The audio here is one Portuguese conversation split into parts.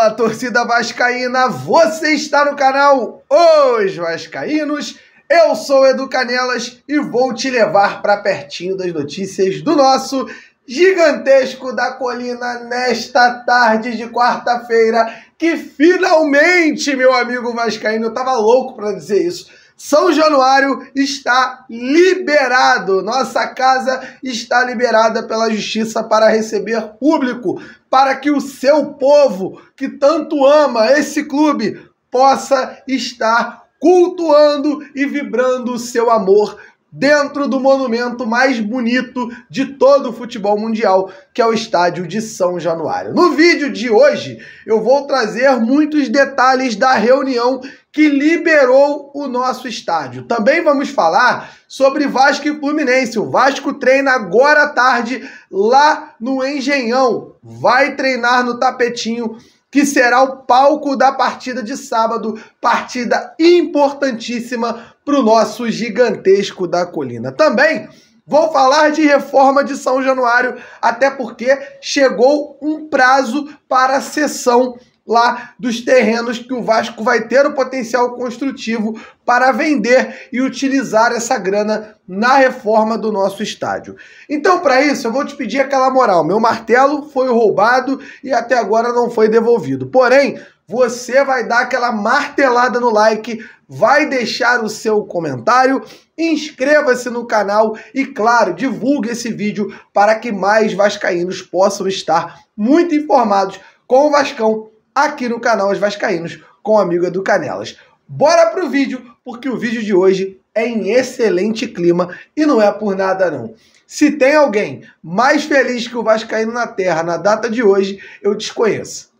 Fala, torcida vascaína! Você está no canal Os Vascaínos. Eu sou Edu Canelas e vou te levar para pertinho das notícias do nosso gigantesco da colina nesta tarde de quarta-feira, que finalmente, meu amigo vascaíno, eu tava louco para dizer isso são Januário está liberado. Nossa casa está liberada pela justiça para receber público, para que o seu povo, que tanto ama esse clube, possa estar cultuando e vibrando o seu amor dentro do monumento mais bonito de todo o futebol mundial, que é o estádio de São Januário. No vídeo de hoje, eu vou trazer muitos detalhes da reunião que liberou o nosso estádio. Também vamos falar sobre Vasco e Fluminense. O Vasco treina agora à tarde lá no Engenhão. Vai treinar no tapetinho que será o palco da partida de sábado, partida importantíssima para o nosso gigantesco da colina. Também Vou falar de reforma de São Januário, até porque chegou um prazo para a sessão lá dos terrenos que o Vasco vai ter o potencial construtivo para vender e utilizar essa grana na reforma do nosso estádio. Então, para isso, eu vou te pedir aquela moral. Meu martelo foi roubado e até agora não foi devolvido. Porém, você vai dar aquela martelada no like, vai deixar o seu comentário, inscreva-se no canal e, claro, divulgue esse vídeo para que mais vascaínos possam estar muito informados com o Vascão aqui no canal Os Vascaínos com a amiga do Canelas. Bora pro vídeo, porque o vídeo de hoje é em excelente clima e não é por nada não. Se tem alguém mais feliz que o Vascaíno na Terra na data de hoje, eu desconheço.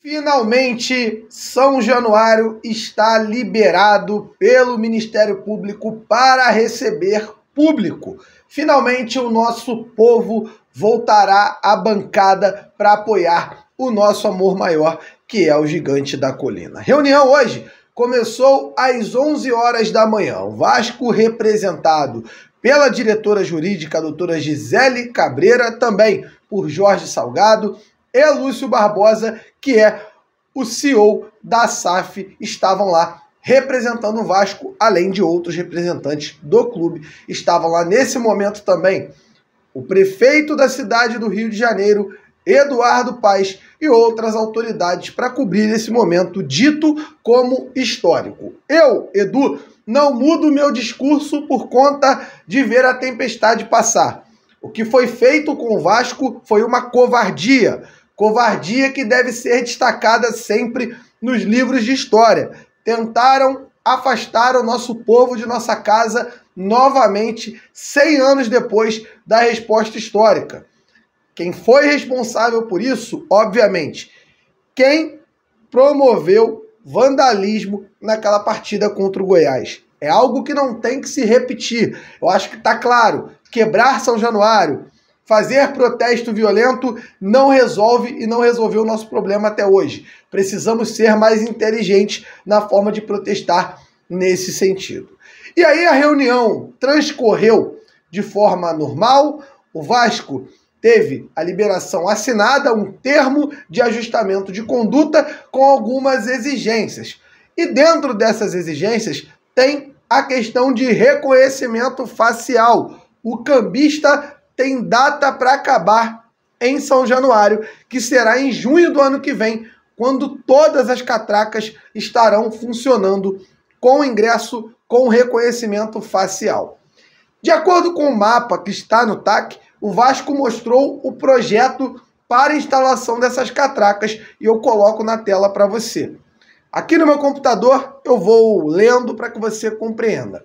Finalmente, São Januário está liberado pelo Ministério Público para receber público. Finalmente, o nosso povo voltará à bancada para apoiar o nosso amor maior, que é o gigante da colina. Reunião hoje começou às 11 horas da manhã. O Vasco representado pela diretora jurídica, a doutora Gisele Cabreira, também por Jorge Salgado e Lúcio Barbosa, que é o CEO da SAF, estavam lá representando o Vasco, além de outros representantes do clube. Estavam lá nesse momento também o prefeito da cidade do Rio de Janeiro, Eduardo Paes e outras autoridades para cobrir esse momento dito como histórico. Eu, Edu, não mudo meu discurso por conta de ver a tempestade passar. O que foi feito com o Vasco foi uma covardia. Covardia que deve ser destacada sempre nos livros de história. Tentaram afastar o nosso povo de nossa casa novamente, 100 anos depois da resposta histórica. Quem foi responsável por isso, obviamente, quem promoveu vandalismo naquela partida contra o Goiás. É algo que não tem que se repetir. Eu acho que está claro. Quebrar São Januário, fazer protesto violento não resolve e não resolveu o nosso problema até hoje. Precisamos ser mais inteligentes na forma de protestar nesse sentido. E aí a reunião transcorreu de forma normal. O Vasco teve a liberação assinada, um termo de ajustamento de conduta com algumas exigências. E dentro dessas exigências tem a questão de reconhecimento facial. O cambista tem data para acabar em São Januário, que será em junho do ano que vem, quando todas as catracas estarão funcionando com ingresso com reconhecimento facial. De acordo com o mapa que está no TAC, o Vasco mostrou o projeto para instalação dessas catracas e eu coloco na tela para você. Aqui no meu computador eu vou lendo para que você compreenda.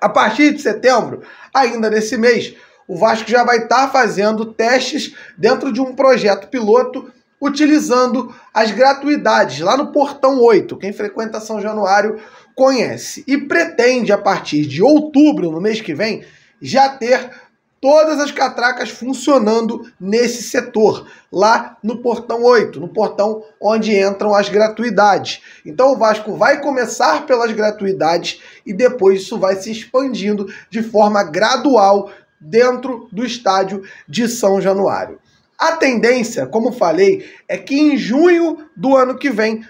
A partir de setembro, ainda nesse mês, o Vasco já vai estar tá fazendo testes dentro de um projeto piloto utilizando as gratuidades lá no Portão 8. Quem frequenta São Januário conhece. E pretende, a partir de outubro, no mês que vem, já ter todas as catracas funcionando nesse setor, lá no portão 8, no portão onde entram as gratuidades. Então o Vasco vai começar pelas gratuidades e depois isso vai se expandindo de forma gradual dentro do estádio de São Januário. A tendência, como falei, é que em junho do ano que vem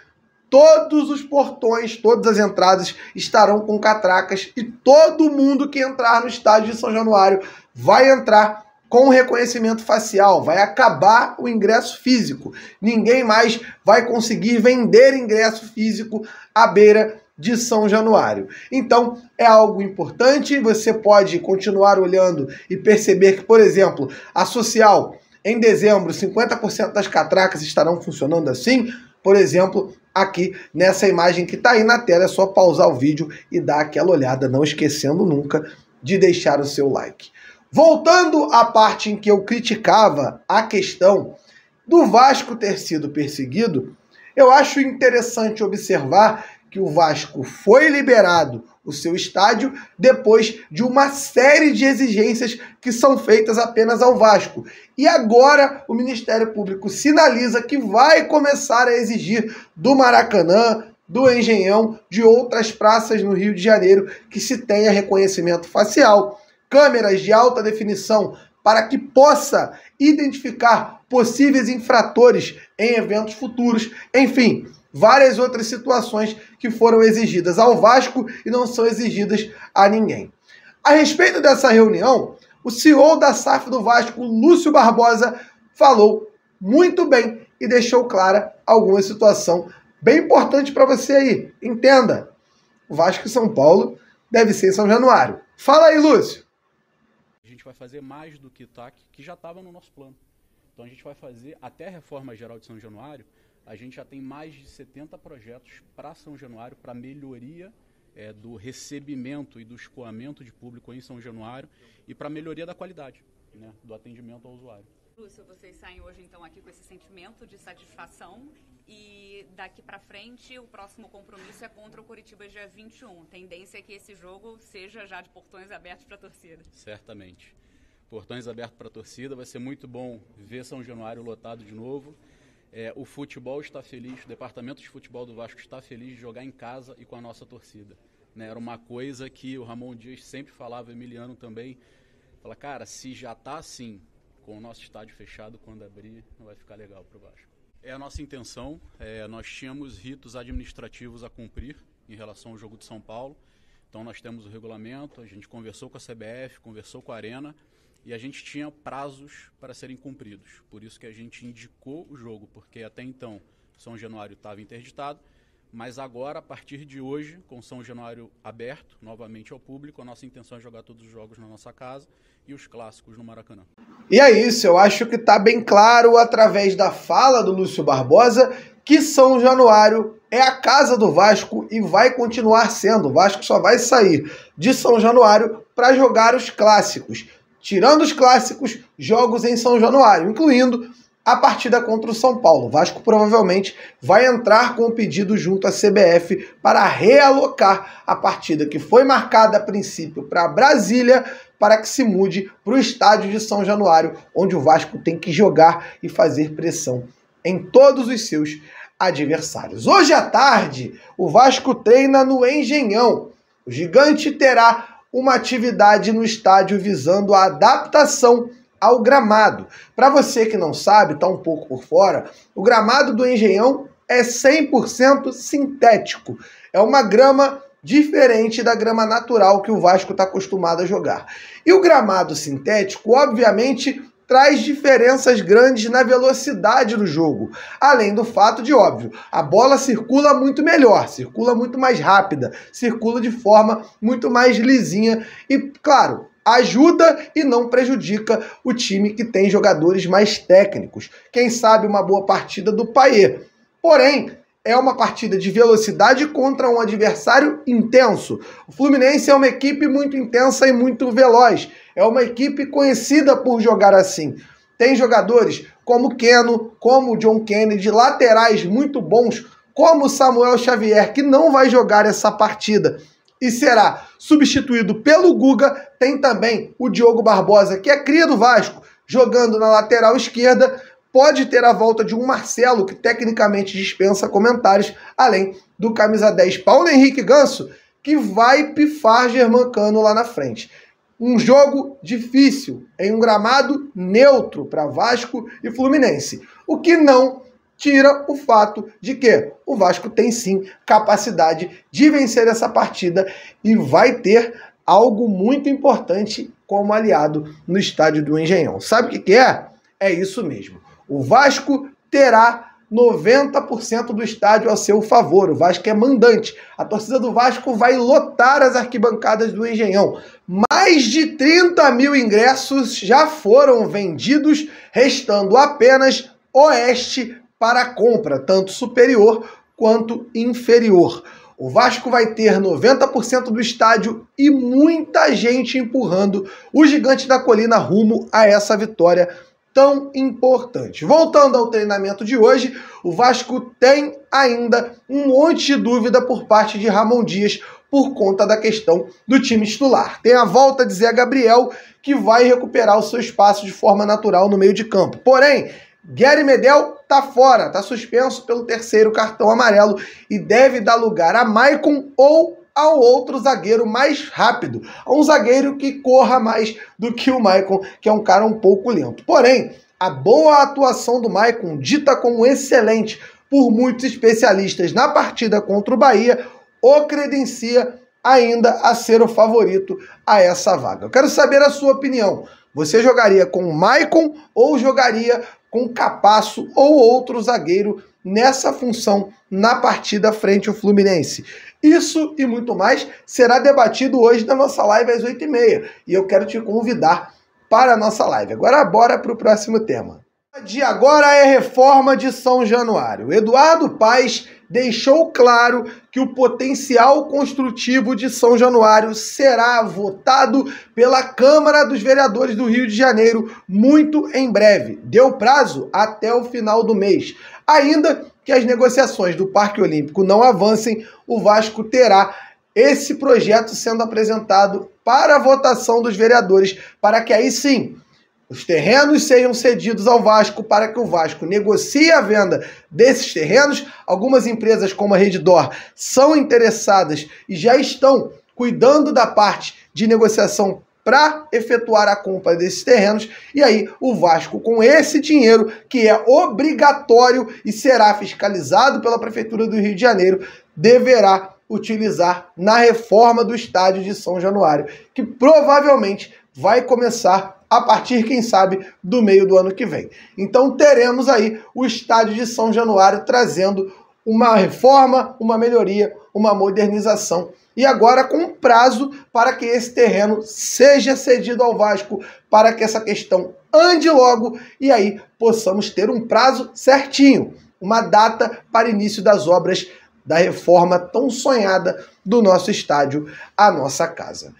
todos os portões, todas as entradas estarão com catracas e todo mundo que entrar no estádio de São Januário vai entrar com reconhecimento facial, vai acabar o ingresso físico. Ninguém mais vai conseguir vender ingresso físico à beira de São Januário. Então, é algo importante, você pode continuar olhando e perceber que, por exemplo, a social em dezembro, 50% das catracas estarão funcionando assim, por exemplo, aqui nessa imagem que está aí na tela, é só pausar o vídeo e dar aquela olhada, não esquecendo nunca de deixar o seu like. Voltando à parte em que eu criticava a questão do Vasco ter sido perseguido, eu acho interessante observar que o Vasco foi liberado o seu estádio depois de uma série de exigências que são feitas apenas ao Vasco. E agora o Ministério Público sinaliza que vai começar a exigir do Maracanã, do Engenhão, de outras praças no Rio de Janeiro que se tenha reconhecimento facial câmeras de alta definição para que possa identificar possíveis infratores em eventos futuros. Enfim, várias outras situações que foram exigidas ao Vasco e não são exigidas a ninguém. A respeito dessa reunião, o CEO da SAF do Vasco, Lúcio Barbosa, falou muito bem e deixou clara alguma situação bem importante para você aí. Entenda. O Vasco e São Paulo deve ser em São Januário. Fala aí, Lúcio gente vai fazer mais do que TAC, que já estava no nosso plano. Então a gente vai fazer, até a reforma geral de São Januário, a gente já tem mais de 70 projetos para São Januário, para melhoria é, do recebimento e do escoamento de público em São Januário e para melhoria da qualidade né, do atendimento ao usuário. Lúcio, vocês saem hoje então aqui com esse sentimento de satisfação e daqui para frente o próximo compromisso é contra o Curitiba dia 21. Tendência é que esse jogo seja já de portões abertos para a torcida. Certamente. Portões abertos para a torcida, vai ser muito bom ver São Januário lotado de novo. É, o futebol está feliz, o departamento de futebol do Vasco está feliz de jogar em casa e com a nossa torcida. Né? Era uma coisa que o Ramon Dias sempre falava, Emiliano também. Fala, cara, se já tá assim, com o nosso estádio fechado, quando abrir, não vai ficar legal para o Vasco. É a nossa intenção. É, nós tínhamos ritos administrativos a cumprir em relação ao jogo de São Paulo. Então nós temos o regulamento, a gente conversou com a CBF, conversou com a Arena e a gente tinha prazos para serem cumpridos. Por isso que a gente indicou o jogo, porque até então São Januário estava interditado mas agora, a partir de hoje, com São Januário aberto novamente ao público, a nossa intenção é jogar todos os jogos na nossa casa e os clássicos no Maracanã. E é isso, eu acho que está bem claro através da fala do Lúcio Barbosa que São Januário é a casa do Vasco e vai continuar sendo. O Vasco só vai sair de São Januário para jogar os clássicos. Tirando os clássicos, jogos em São Januário, incluindo a partida contra o São Paulo. O Vasco provavelmente vai entrar com o pedido junto à CBF para realocar a partida que foi marcada a princípio para Brasília para que se mude para o estádio de São Januário, onde o Vasco tem que jogar e fazer pressão em todos os seus adversários. Hoje à tarde, o Vasco treina no Engenhão. O gigante terá uma atividade no estádio visando a adaptação ao gramado. Para você que não sabe, está um pouco por fora, o gramado do Engenhão é 100% sintético. É uma grama diferente da grama natural que o Vasco está acostumado a jogar. E o gramado sintético, obviamente, traz diferenças grandes na velocidade do jogo. Além do fato de, óbvio, a bola circula muito melhor, circula muito mais rápida, circula de forma muito mais lisinha e, claro, ajuda e não prejudica o time que tem jogadores mais técnicos. Quem sabe uma boa partida do Paier. Porém, é uma partida de velocidade contra um adversário intenso. O Fluminense é uma equipe muito intensa e muito veloz. É uma equipe conhecida por jogar assim. Tem jogadores como Keno, como John Kennedy, laterais muito bons, como Samuel Xavier, que não vai jogar essa partida e será substituído pelo Guga. Tem também o Diogo Barbosa, que é cria do Vasco, jogando na lateral esquerda. Pode ter a volta de um Marcelo, que tecnicamente dispensa comentários, além do camisa 10 Paulo Henrique Ganso, que vai pifar Germancano lá na frente. Um jogo difícil, em um gramado neutro para Vasco e Fluminense. O que não tira o fato de que o Vasco tem sim capacidade de vencer essa partida e vai ter algo muito importante como aliado no estádio do Engenhão. Sabe o que, que é? É isso mesmo. O Vasco terá 90% do estádio a seu favor. O Vasco é mandante. A torcida do Vasco vai lotar as arquibancadas do Engenhão. Mais de 30 mil ingressos já foram vendidos, restando apenas Oeste para a compra, tanto superior quanto inferior. O Vasco vai ter 90% do estádio e muita gente empurrando o gigante da colina rumo a essa vitória tão importante. Voltando ao treinamento de hoje, o Vasco tem ainda um monte de dúvida por parte de Ramon Dias por conta da questão do time titular. Tem a volta de Zé Gabriel, que vai recuperar o seu espaço de forma natural no meio de campo. Porém, Gary Medel tá fora, tá suspenso pelo terceiro cartão amarelo e deve dar lugar a Maicon ou ao outro zagueiro mais rápido, a um zagueiro que corra mais do que o Maicon, que é um cara um pouco lento. Porém, a boa atuação do Maicon, dita como excelente por muitos especialistas na partida contra o Bahia, o credencia ainda a ser o favorito a essa vaga. Eu quero saber a sua opinião. Você jogaria com o Maicon ou jogaria com Capasso ou outro zagueiro nessa função na partida frente ao Fluminense. Isso e muito mais será debatido hoje na nossa live às 8h30 e eu quero te convidar para a nossa live. Agora bora para o próximo tema. De agora é reforma de São Januário. Eduardo Paes deixou claro que o potencial construtivo de São Januário será votado pela Câmara dos Vereadores do Rio de Janeiro muito em breve. Deu prazo até o final do mês. Ainda que as negociações do Parque Olímpico não avancem, o Vasco terá esse projeto sendo apresentado para a votação dos vereadores, para que aí sim os terrenos sejam cedidos ao Vasco para que o Vasco negocie a venda desses terrenos. Algumas empresas, como a Reddor são interessadas e já estão cuidando da parte de negociação para efetuar a compra desses terrenos. E aí, o Vasco, com esse dinheiro, que é obrigatório e será fiscalizado pela Prefeitura do Rio de Janeiro, deverá utilizar na reforma do estádio de São Januário, que provavelmente vai começar a partir, quem sabe, do meio do ano que vem. Então teremos aí o estádio de São Januário trazendo uma reforma, uma melhoria, uma modernização. E agora com prazo para que esse terreno seja cedido ao Vasco, para que essa questão ande logo e aí possamos ter um prazo certinho, uma data para início das obras da reforma tão sonhada do nosso estádio, a nossa casa.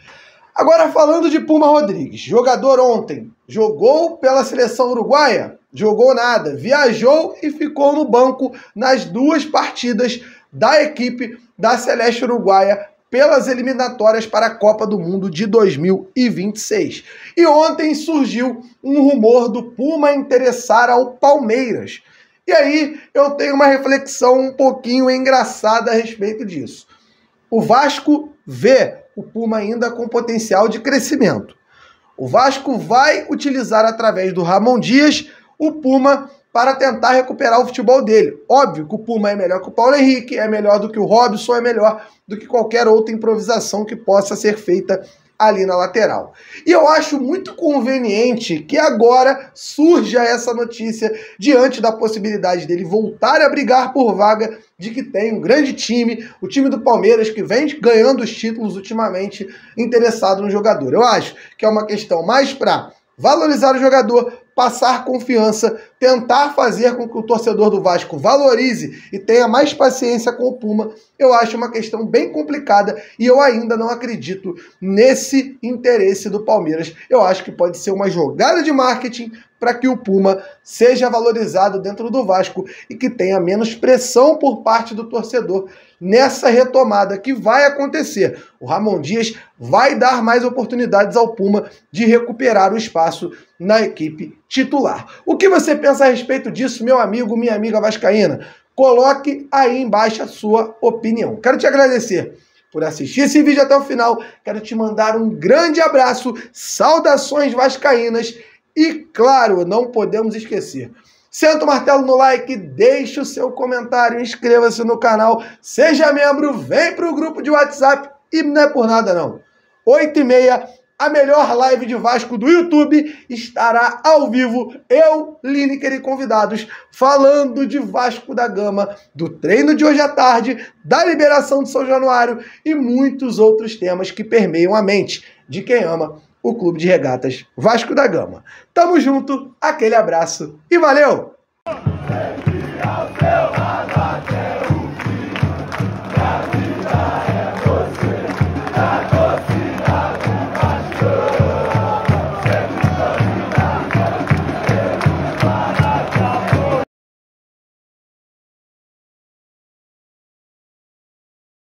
Agora falando de Puma Rodrigues, jogador ontem, jogou pela seleção uruguaia, jogou nada, viajou e ficou no banco nas duas partidas da equipe da Celeste Uruguaia pelas eliminatórias para a Copa do Mundo de 2026. E ontem surgiu um rumor do Puma interessar ao Palmeiras. E aí eu tenho uma reflexão um pouquinho engraçada a respeito disso. O Vasco vê o Puma ainda com potencial de crescimento. O Vasco vai utilizar através do Ramon Dias o Puma para tentar recuperar o futebol dele. Óbvio que o Puma é melhor que o Paulo Henrique, é melhor do que o Robson, é melhor do que qualquer outra improvisação que possa ser feita ali na lateral. E eu acho muito conveniente que agora surja essa notícia diante da possibilidade dele voltar a brigar por vaga de que tem um grande time, o time do Palmeiras que vem ganhando os títulos ultimamente, interessado no jogador. Eu acho que é uma questão mais para valorizar o jogador passar confiança, tentar fazer com que o torcedor do Vasco valorize e tenha mais paciência com o Puma, eu acho uma questão bem complicada e eu ainda não acredito nesse interesse do Palmeiras. Eu acho que pode ser uma jogada de marketing para que o Puma seja valorizado dentro do Vasco e que tenha menos pressão por parte do torcedor nessa retomada que vai acontecer. O Ramon Dias vai dar mais oportunidades ao Puma de recuperar o espaço na equipe titular. O que você pensa a respeito disso, meu amigo, minha amiga vascaína? Coloque aí embaixo a sua opinião. Quero te agradecer por assistir esse vídeo até o final. Quero te mandar um grande abraço, saudações vascaínas e, claro, não podemos esquecer. Senta o martelo no like, deixe o seu comentário, inscreva-se no canal, seja membro, vem para o grupo de WhatsApp e não é por nada não. 8 e meia a melhor live de Vasco do YouTube estará ao vivo, eu, Lineker e convidados, falando de Vasco da Gama, do treino de hoje à tarde, da liberação de São Januário e muitos outros temas que permeiam a mente de quem ama o Clube de Regatas Vasco da Gama. Tamo junto, aquele abraço e valeu!